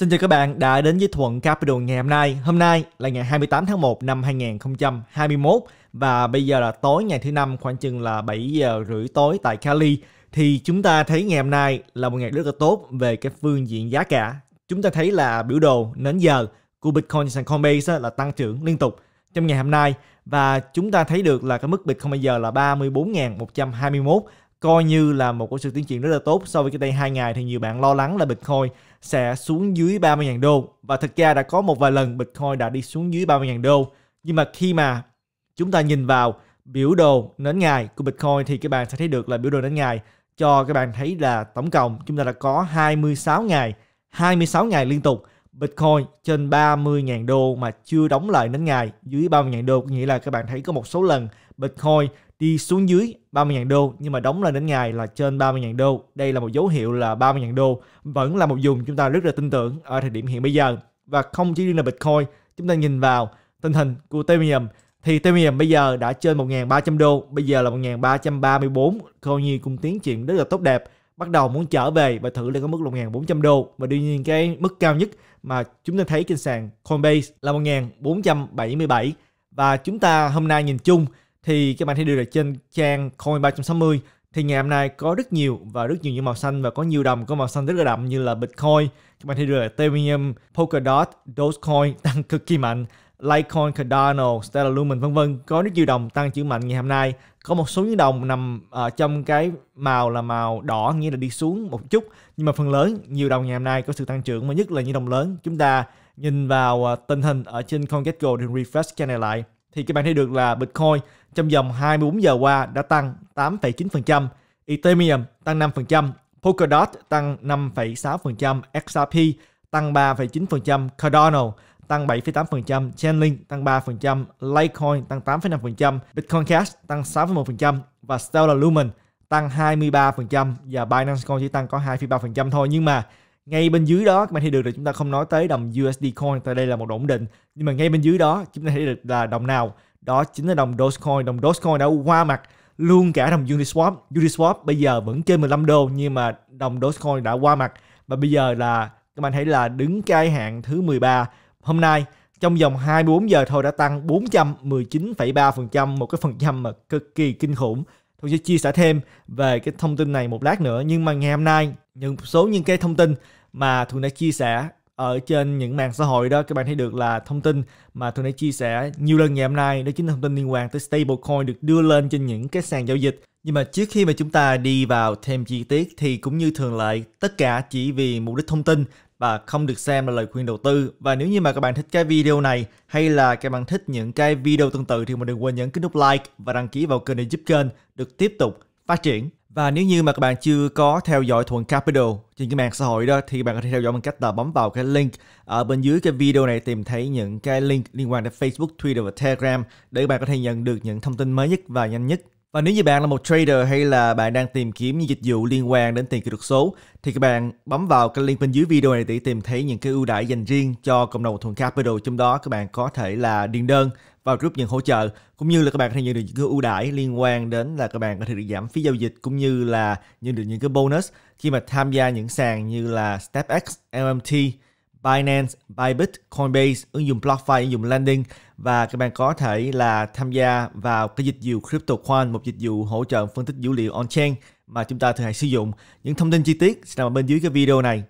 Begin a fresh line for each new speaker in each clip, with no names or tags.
Xin chào các bạn đã đến với Thuận Capital ngày hôm nay. Hôm nay là ngày 28 tháng 1 năm 2021 và bây giờ là tối ngày thứ năm khoảng chừng là 7 giờ rưỡi tối tại Cali thì chúng ta thấy ngày hôm nay là một ngày rất là tốt về cái phương diện giá cả. Chúng ta thấy là biểu đồ nến giờ của Bitcoin sàn Coinbase là tăng trưởng liên tục trong ngày hôm nay và chúng ta thấy được là cái mức Bitcoin bây giờ là 34.121 coi như là một sự tiến triển rất là tốt so với cái đây hai ngày thì nhiều bạn lo lắng là Bitcoin sẽ xuống dưới 30.000 đô và thực ra đã có một vài lần Bitcoin đã đi xuống dưới 30.000 đô nhưng mà khi mà chúng ta nhìn vào biểu đồ nến ngày của Bitcoin thì các bạn sẽ thấy được là biểu đồ nến ngày cho các bạn thấy là tổng cộng chúng ta đã có 26 ngày 26 ngày liên tục Bitcoin trên 30.000 đô mà chưa đóng lại nến ngày dưới 30.000 đô nghĩa là các bạn thấy có một số lần Bitcoin đi xuống dưới 30.000 đô nhưng mà đóng lên đến ngày là trên 30.000 đô. Đây là một dấu hiệu là 30.000 đô vẫn là một vùng chúng ta rất là tin tưởng ở thời điểm hiện bây giờ. Và không chỉ riêng là Bitcoin, chúng ta nhìn vào tình hình của Ethereum thì Ethereum bây giờ đã trên 1.300 đô, bây giờ là 1.334, coi như cũng tiến triển rất là tốt đẹp. Bắt đầu muốn trở về và thử lên cái mức 1.400 đô và đương nhiên cái mức cao nhất mà chúng ta thấy trên sàn Coinbase là 1.477 và chúng ta hôm nay nhìn chung thì các bạn thấy được là trên trang coin 360 thì ngày hôm nay có rất nhiều và rất nhiều những màu xanh và có nhiều đồng có màu xanh rất là đậm như là Bitcoin, các bạn thấy được là Ethereum, Polkadot, Dogecoin tăng cực kỳ mạnh, Litecoin, Cardano, Stellar Lumen vân vân có rất nhiều đồng tăng trưởng mạnh ngày hôm nay. Có một số những đồng nằm ở trong cái màu là màu đỏ nghĩa là đi xuống một chút nhưng mà phần lớn nhiều đồng ngày hôm nay có sự tăng trưởng mà nhất là những đồng lớn. Chúng ta nhìn vào à, tình hình ở trên CoinGecko để refresh cái này lại thì các bạn thấy được là Bitcoin trong vòng 24 giờ qua đã tăng 8,9%, Ethereum tăng 5%, Polkadot tăng 5,6%, XRP tăng 3,9%, Cardano tăng 7,8%, Chainlink tăng 3%, Litecoin tăng 8,5%, Bitcoin Cash tăng 6,1% và Stellar Lumen tăng 23% và Binance Coin chỉ tăng có 2,3% thôi nhưng mà ngay bên dưới đó các bạn thấy được là chúng ta không nói tới đồng USD Coin tại đây là một đồng ổn định nhưng mà ngay bên dưới đó chúng ta thấy được là đồng nào đó chính là đồng Dogecoin đồng Dogecoin đã qua mặt luôn cả đồng Uniswap Uniswap bây giờ vẫn trên 15 đô nhưng mà đồng Dogecoin đã qua mặt và bây giờ là các bạn thấy là đứng cái hạng thứ 13 hôm nay trong vòng 24 giờ thôi đã tăng 419,3% một cái phần trăm mà cực kỳ kinh khủng tôi sẽ chia sẻ thêm về cái thông tin này một lát nữa nhưng mà ngày hôm nay những số những cái thông tin mà thường đã chia sẻ ở trên những mạng xã hội đó các bạn thấy được là thông tin mà tôi đã chia sẻ nhiều lần ngày hôm nay đó chính là thông tin liên quan tới stablecoin được đưa lên trên những cái sàn giao dịch nhưng mà trước khi mà chúng ta đi vào thêm chi tiết thì cũng như thường lệ tất cả chỉ vì mục đích thông tin và không được xem là lời khuyên đầu tư. Và nếu như mà các bạn thích cái video này hay là các bạn thích những cái video tương tự thì mình đừng quên nhấn cái nút like và đăng ký vào kênh để giúp kênh được tiếp tục phát triển. Và nếu như mà các bạn chưa có theo dõi Thuận Capital trên cái mạng xã hội đó thì bạn có thể theo dõi bằng cách là bấm vào cái link ở bên dưới cái video này tìm thấy những cái link liên quan đến Facebook, Twitter và Telegram để các bạn có thể nhận được những thông tin mới nhất và nhanh nhất và nếu như bạn là một trader hay là bạn đang tìm kiếm những dịch vụ liên quan đến tiền kỹ thuật số thì các bạn bấm vào cái link bên dưới video này để tìm thấy những cái ưu đãi dành riêng cho cộng đồng thuần capital trong đó các bạn có thể là điền đơn vào group nhận hỗ trợ cũng như là các bạn có thể nhận được những cái ưu đãi liên quan đến là các bạn có thể được giảm phí giao dịch cũng như là nhận được những cái bonus khi mà tham gia những sàn như là StepX, LMT Binance, Bybit, Coinbase, ứng dụng BlockFi, ứng dụng landing và các bạn có thể là tham gia vào cái dịch vụ CryptoQuant, một dịch vụ hỗ trợ phân tích dữ liệu on-chain mà chúng ta thường hay sử dụng. Những thông tin chi tiết sẽ nằm ở bên dưới cái video này.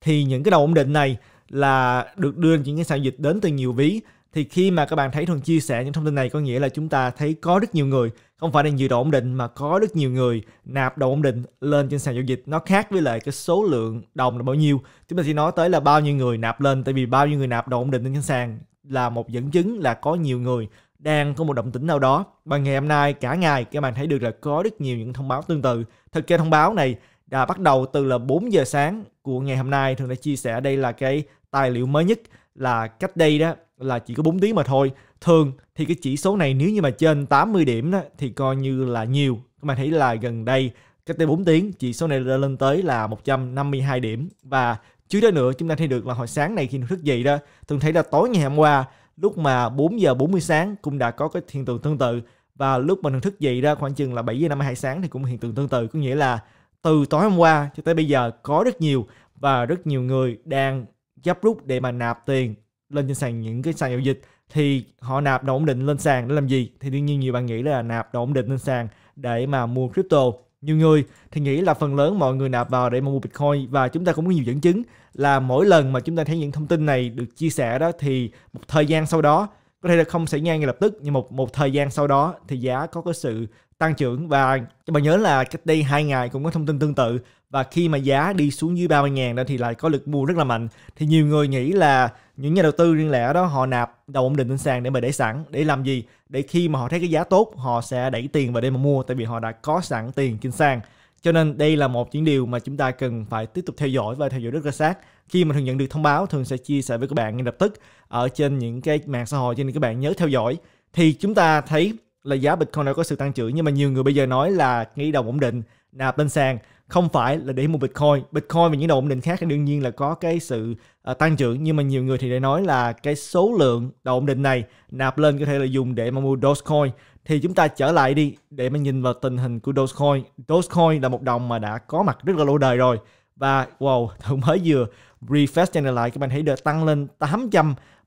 Thì những cái đầu ổn định này là được đưa những cái sản dịch đến từ nhiều ví thì khi mà các bạn thấy thuần chia sẻ những thông tin này có nghĩa là chúng ta thấy có rất nhiều người không phải là nhiều độ ổn định mà có rất nhiều người nạp đồ ổn định lên trên sàn giao dịch nó khác với lại cái số lượng đồng là bao nhiêu chúng ta chỉ nói tới là bao nhiêu người nạp lên tại vì bao nhiêu người nạp đồ ổn định lên trên sàn là một dẫn chứng là có nhiều người đang có một động tĩnh nào đó và ngày hôm nay cả ngày các bạn thấy được là có rất nhiều những thông báo tương tự thực ra thông báo này đã bắt đầu từ là 4 giờ sáng của ngày hôm nay thường đã chia sẻ đây là cái tài liệu mới nhất là cách đây đó là chỉ có 4 tiếng mà thôi. Thường thì cái chỉ số này nếu như mà trên 80 điểm đó, thì coi như là nhiều. Các bạn thấy là gần đây cách đây 4 tiếng chỉ số này đã lên tới là 152 điểm và chứ đó nữa chúng ta thấy được là hồi sáng này khi thức dậy đó thường thấy là tối ngày hôm qua lúc mà 4 giờ 40 sáng cũng đã có cái hiện tượng tương tự và lúc mình thức dậy ra khoảng chừng là 7 giờ 52 sáng thì cũng hiện tượng tương tự có nghĩa là từ tối hôm qua cho tới bây giờ có rất nhiều và rất nhiều người đang gấp rút để mà nạp tiền lên trên sàn những cái sàn giao dịch thì họ nạp đồ ổn định lên sàn để làm gì thì đương nhiên nhiều bạn nghĩ là nạp đồ ổn định lên sàn để mà mua crypto nhiều người thì nghĩ là phần lớn mọi người nạp vào để mà mua bitcoin và chúng ta cũng có nhiều dẫn chứng là mỗi lần mà chúng ta thấy những thông tin này được chia sẻ đó thì một thời gian sau đó có thể là không xảy ra ngay lập tức nhưng một một thời gian sau đó thì giá có cái sự tăng trưởng và các bạn nhớ là cách đây hai ngày cũng có thông tin tương tự và khi mà giá đi xuống dưới 30 ngàn đó thì lại có lực mua rất là mạnh thì nhiều người nghĩ là những nhà đầu tư riêng lẻ đó họ nạp đầu ổn định trên sàn để mà để sẵn để làm gì để khi mà họ thấy cái giá tốt họ sẽ đẩy tiền vào đây mà mua tại vì họ đã có sẵn tiền trên sàn cho nên đây là một những điều mà chúng ta cần phải tiếp tục theo dõi và theo dõi rất là sát khi mà thường nhận được thông báo thường sẽ chia sẻ với các bạn ngay lập tức ở trên những cái mạng xã hội cho nên các bạn nhớ theo dõi thì chúng ta thấy là giá Bitcoin đã có sự tăng trưởng nhưng mà nhiều người bây giờ nói là nghĩ đồng ổn định nạp lên sàn không phải là để mua Bitcoin. Bitcoin và những đồng ổn định khác thì đương nhiên là có cái sự uh, tăng trưởng nhưng mà nhiều người thì lại nói là cái số lượng đồng ổn định này nạp lên có thể là dùng để mà mua Dogecoin. Thì chúng ta trở lại đi để mà nhìn vào tình hình của Dogecoin. Dogecoin là một đồng mà đã có mặt rất là lâu đời rồi và wow, thử mới vừa refresh channel lại các bạn thấy được tăng lên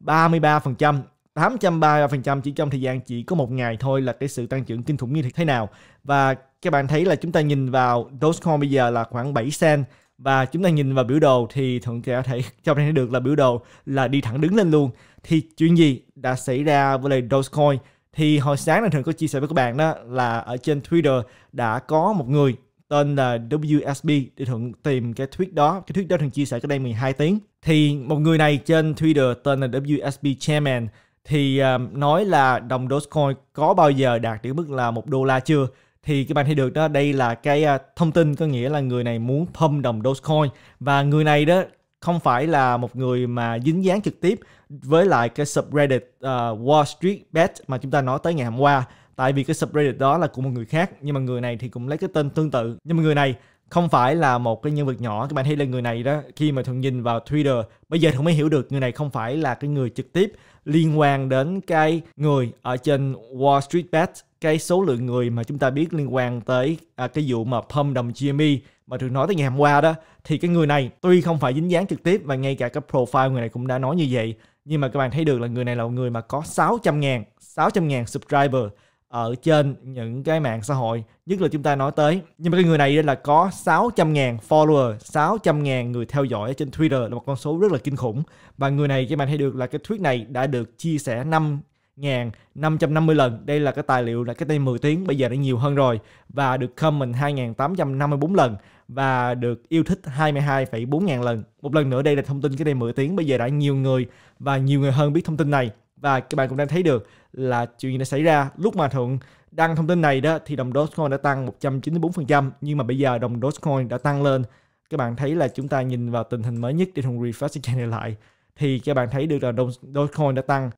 833% 833% chỉ trong thời gian chỉ có một ngày thôi là cái sự tăng trưởng kinh khủng như thế nào. Và các bạn thấy là chúng ta nhìn vào Dogecoin bây giờ là khoảng 7 cent và chúng ta nhìn vào biểu đồ thì thuận sẽ thể cho thấy được là biểu đồ là đi thẳng đứng lên luôn. Thì chuyện gì đã xảy ra với lại Dogecoin? Thì hồi sáng là thường có chia sẻ với các bạn đó là ở trên Twitter đã có một người tên là WSB để thuận tìm cái tweet đó cái tweet đó thường chia sẻ cái đây 12 tiếng thì một người này trên Twitter tên là WSB Chairman thì ờ, nói là đồng Dogecoin có bao giờ đạt đến mức là một đô la chưa thì các bạn thấy được đó đây là cái ờ, thông tin có nghĩa là người này muốn pump đồng Dogecoin và người này đó không phải là một người mà dính dáng trực tiếp với lại cái subreddit uh, Wall Street Bet mà chúng ta nói tới ngày hôm qua tại vì cái subreddit đó là của một người khác nhưng mà người này thì cũng lấy cái tên tương tự nhưng mà người này không phải là một cái nhân vật nhỏ các bạn thấy là người này đó khi mà thuận nhìn vào twitter bây giờ thuận mới hiểu được người này không phải là cái người trực tiếp liên quan đến cái người ở trên wall street bet cái số lượng người mà chúng ta biết liên quan tới à, cái vụ mà pump đồng GME mà thường nói tới ngày hôm qua đó thì cái người này tuy không phải dính dáng trực tiếp và ngay cả cái profile người này cũng đã nói như vậy nhưng mà các bạn thấy được là người này là một người mà có 600 000 600 000 subscriber ở trên những cái mạng xã hội nhất là chúng ta nói tới nhưng mà cái người này là có 600 000 follower 600 000 người theo dõi trên Twitter là một con số rất là kinh khủng và người này các bạn thấy được là cái thuyết này đã được chia sẻ 5 5.550 lần Đây là cái tài liệu là cái tay 10 tiếng Bây giờ đã nhiều hơn rồi Và được comment 2.854 lần Và được yêu thích 22,4 ngàn lần Một lần nữa đây là thông tin cái tay 10 tiếng Bây giờ đã nhiều người Và nhiều người hơn biết thông tin này Và các bạn cũng đang thấy được là chuyện gì đã xảy ra lúc mà thượng đăng thông tin này đó thì đồng Dogecoin đã tăng 194% nhưng mà bây giờ đồng Dogecoin đã tăng lên các bạn thấy là chúng ta nhìn vào tình hình mới nhất để thùng refresh cái channel lại thì các bạn thấy được là Dogecoin đã tăng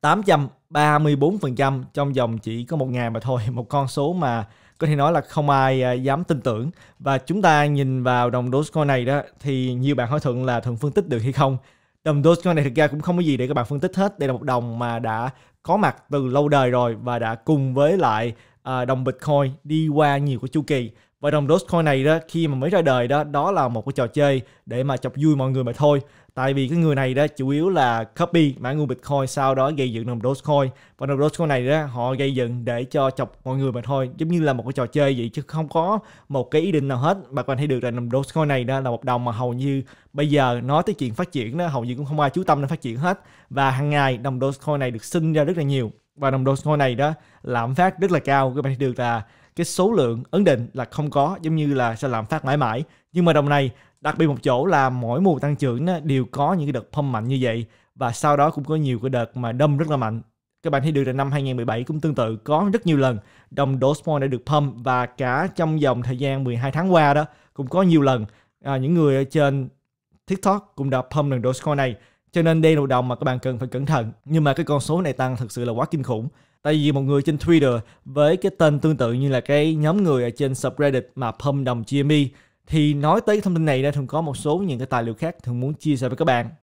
834% trong vòng chỉ có một ngày mà thôi một con số mà có thể nói là không ai à, dám tin tưởng và chúng ta nhìn vào đồng Dogecoin này đó thì nhiều bạn hỏi thượng là thượng phân tích được hay không đồng Dogecoin này thực ra cũng không có gì để các bạn phân tích hết đây là một đồng mà đã có mặt từ lâu đời rồi và đã cùng với lại à, đồng Bitcoin đi qua nhiều cái chu kỳ và đồng Dogecoin này đó khi mà mới ra đời đó đó là một cái trò chơi để mà chọc vui mọi người mà thôi tại vì cái người này đó chủ yếu là copy mã nguồn Bitcoin sau đó gây dựng đồng Dogecoin và đồng Dogecoin này đó họ gây dựng để cho chọc mọi người mà thôi giống như là một cái trò chơi vậy chứ không có một cái ý định nào hết mà bạn thấy được là đồng Dogecoin này đó là một đồng mà hầu như bây giờ nói tới chuyện phát triển đó hầu như cũng không ai chú tâm đến phát triển hết và hàng ngày đồng Dogecoin này được sinh ra rất là nhiều và đồng Dogecoin này đó lạm phát rất là cao các bạn thấy được là cái số lượng ấn định là không có giống như là sẽ làm phát mãi mãi nhưng mà đồng này đặc biệt một chỗ là mỗi mùa tăng trưởng nó đều có những cái đợt pump mạnh như vậy và sau đó cũng có nhiều cái đợt mà đâm rất là mạnh các bạn thấy được là năm 2017 cũng tương tự có rất nhiều lần đồng Dogecoin đã được pump và cả trong vòng thời gian 12 tháng qua đó cũng có nhiều lần à, những người ở trên TikTok cũng đã pump lần Dogecoin này cho nên đây là đồng mà các bạn cần phải cẩn thận nhưng mà cái con số này tăng thật sự là quá kinh khủng tại vì một người trên Twitter với cái tên tương tự như là cái nhóm người ở trên subreddit mà Pump đồng GME thì nói tới thông tin này đã thường có một số những cái tài liệu khác thường muốn chia sẻ với các bạn